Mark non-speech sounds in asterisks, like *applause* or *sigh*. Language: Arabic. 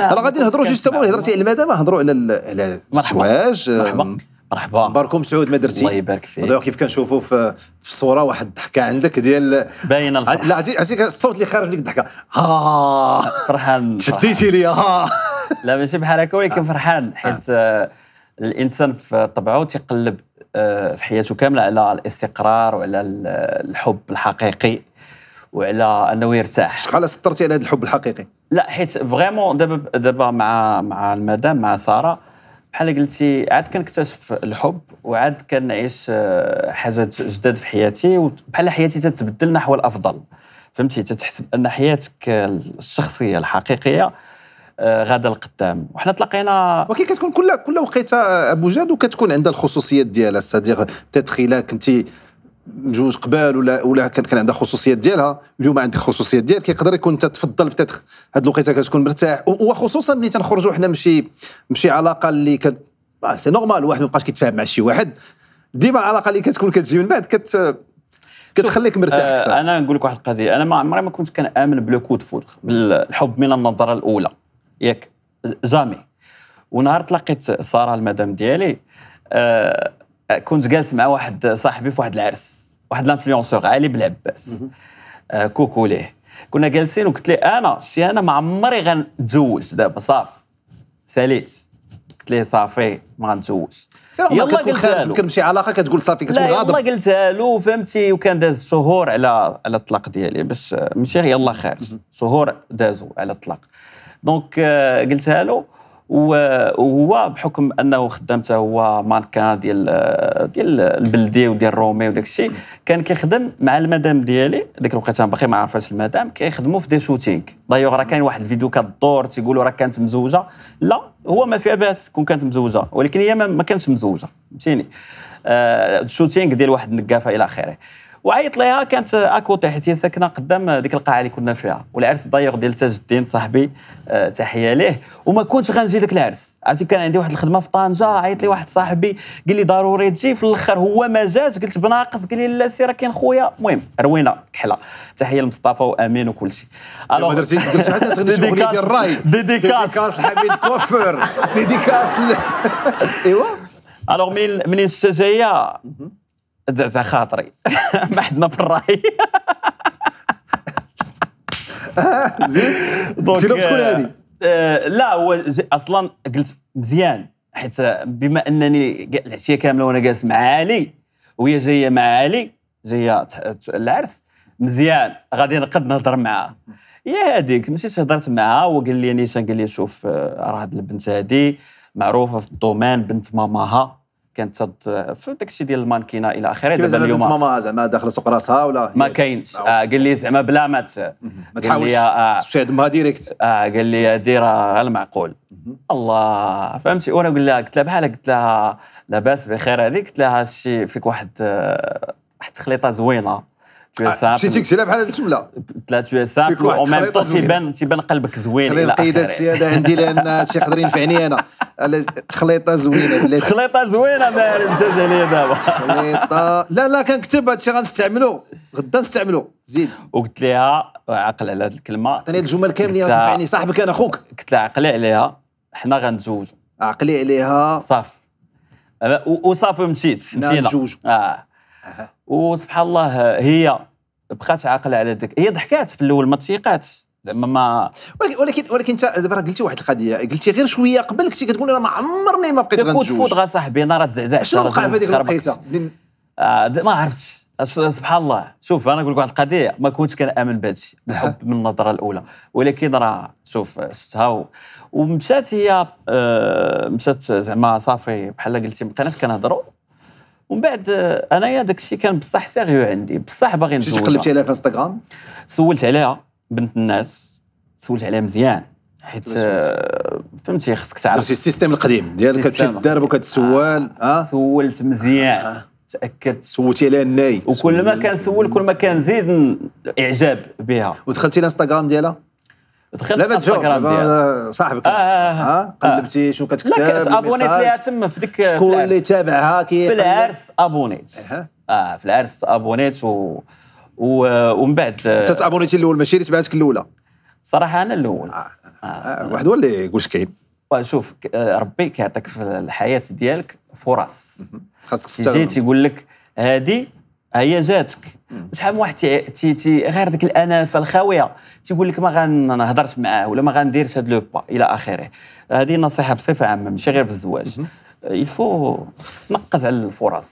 راه غادي نهضروا جوست مون هضرتي على المدى ما هضروا على على الزواج مرحبا مرحبا باركم سعود ما درتي الله يبارك فيك كيف كنشوفوا في في الصوره واحد الضحكه عندك ديال باينه آه، الفرحه لا عرفتي عرفتي الصوت اللي خارج ليك الضحكه ها فرحان شديتي لي ها لا ماشي بحال هكا ولكن آه. فرحان آه. حيت الانسان في طبعه تيقلب في حياته كامله على الاستقرار وعلى الحب الحقيقي وعلى انه يرتاح شحال سطرتي على هذا الحب الحقيقي لا حيت فريمون دابا دابا مع مع المدام مع ساره بحال قلتي عاد كنكتشف الحب وعاد كنعيش آه، حاجات جداد في حياتي وبحال حياتي تتبدل نحو الافضل فهمتي تتحسب ان حياتك الشخصيه الحقيقيه آه، غاده القدام وحنا تلاقينا ولكن كتكون كل كل وقيته ابو جاد وكتكون عندها الخصوصيات ديالها سادير بتاتخ كنتي جوج قبال ولا ولا كانت كان عندها خصوصيات ديالها اليوم عندك خصوصيات ديالك يقدر يكون انت تفضل بتاتخ هاد الوقيته كتكون مرتاح وخصوصا ملي تنخرجوا حنا ماشي ماشي علاقه اللي كت سي نورمال الواحد مابقاش كيتفاهم مع شي واحد ديما العلاقه اللي كتكون كتجي من بعد كت كتخليك مرتاح اكثر آه انا نقول لك واحد القضيه انا ما عمري ما كنت كنامن بلو كود فود بالحب من النظره الاولى ياك جامي ونهار تلاقيت ساره المدام ديالي آه كنت جالس مع واحد صاحبي في واحد العرس واحد الانفلونسور علي بن عباس آه كوكو ليه كنا جالسين وقلت لي انا شي انا ما عمري غنتزوج دابا صافي ساليت قلت لي صافي ما غنتزوج يلا كتكون خارج يمكن شي علاقه كتقول صافي كتكون غاضب يلا قلتها له فهمتي وكان داز شهور على على الطلاق ديالي باش ماشي يلا خارج شهور دازوا على الطلاق دونك آه، قلتها له وهو بحكم انه خدام حتى هو مانكان ديال ديال البلدي وديال رومي وداك الشيء كان كيخدم مع المدام ديالي ديك انا باقي ما عرفاش المدام كيخدموا في دي شوتينغ دايوغ راه كاين واحد الفيديو كدور تيقولوا راه كانت مزوجه لا هو ما فيها باس كون كانت مزوجه ولكن هي ما كانتش مزوجه فهمتيني آه شوتينغ ديال واحد النقافه الى اخره وعيط ليها كانت اكو تحت هي ساكنه قدام ديك القاعه اللي كنا فيها والعرس دايوغ ديال تاج الدين صاحبي آه تحيه ليه وما كنتش غنجي لك العرس عرفتي كان عندي واحد الخدمه في طنجه عيط لي واحد صاحبي قال لي ضروري تجي في الاخر هو ما جاش قلت بناقص قال لي لا سي راه كاين خويا المهم روينا كحله تحيه لمصطفى وامين وكل شيء ما درتي درتي حتى تغني ديال الراي ديديكاس الحميد كوفر ديديكاس *laughs* *laughs* ايوا الوغ منين منين الشجايه زعزع خاطري حدنا في الراي زين شنو شكون هذه؟ آه، آه، لا هو اصلا قلت مزيان حيت بما انني العشيه كامله وانا جالس مع علي وهي جايه مع علي جايه العرس مزيان غادي نقد نهضر معاها يا هذيك مشيت هضرت معاها وقال لي نيشان قال لي شوف آه، راه هاد البنت هذه معروفه في الدومين بنت ماماها كانت في داك الشيء ديال المانكينا الى اخره دابا اليوم ماما زعما داخله سوق راسها ولا ما كاينش آه قال لي زعما بلا ما ما تحاولش تشوفي دمها آه، آه، ديريكت اه قال لي دير المعقول الله فهمتي وانا قلت لها قلت لها بحالك قلت لها لاباس بخير هذيك قلت لها شي فيك واحد آه، واحد التخليطه زوينه مشيتي قلت لها بحال هذه الجمله قلت لها تو سامبل تيبان تيبان قلبك زوين خلينا نقيد هذا هذا عندي لان هذا الشيء يقدر ينفعني انا *laughs* على تخليطه زوينه بلاتي تخليطه زوينه ماري مشات عليا دابا تخليطه لا لا كنكتب هادشي غنستعملو غدا نستعملو زيد وقلت ليها عقل على هذه الكلمه عطيني الجمل كاملين غتنفعني صاحبك انا خوك قلت لها عقلي عليها حنا غنتزوجوا عقلي عليها صافي وصافي مشيت مشينا نتزوجوا اه وسبحان الله هي بقات عاقله على ذاك هي ضحكات في الاول ما تيقاتش زعما ما ولكن ولكن انت دابا راه قلتي واحد القضيه قلتي غير شويه قبل كنتي كتقول انا ما عمرني ما بقيت غنجوج فوت غا صاحبي انا راه تزعزعت شنو وقع في هذيك الوقيته آه، ما عرفتش سبحان الله شوف انا نقول لك واحد القضيه ما كنتش كنامن بهذا الشيء الحب من النظره الاولى ولكن راه شوف شفتها ومشات هي آه، مشات زعما صافي بحال قلتي ما بقيناش كنهضروا ومن بعد آه، انايا داك الشيء كان بصح سيريو عندي بصح باغي نتزوج تقلبتي عليها في انستغرام سولت عليها بنت الناس سولت عليها مزيان حيت آه، فهمتي خصك تعرف السيستم القديم ديال كتمشي للدرب وكتسول آه. اه سولت مزيان آه. تاكدت سولتي عليها الناي وكل ما كنسول كل ما كنزيد اعجاب بها ودخلتي الانستغرام ديالها دخلت لا الانستغرام آه، ديالها صاحبك آه, آه, آه, قلبتي شنو كتكتب لا ابونيت ليها تما في ديك شكون اللي تابعها كي في العرس ابونيت إيه. اه في العرس ابونيت و ومن بعد انت تابونيتي الاول ماشي اللي تبعتك الاولى صراحه انا الاول آه، آه. واحد هو اللي يقول كاين شوف ربي كيعطيك في الحياه ديالك فرص خاصك تستغل تيقول لك هذه هي جاتك شحال من واحد تي تي, غير ديك الانافه الخاويه تيقول لك ما غنهضرش معاه ولا ما غنديرش هاد لو با الى اخره هذه نصيحه بصفه عامه ماشي غير في الزواج يفو خاصك تنقز على الفرص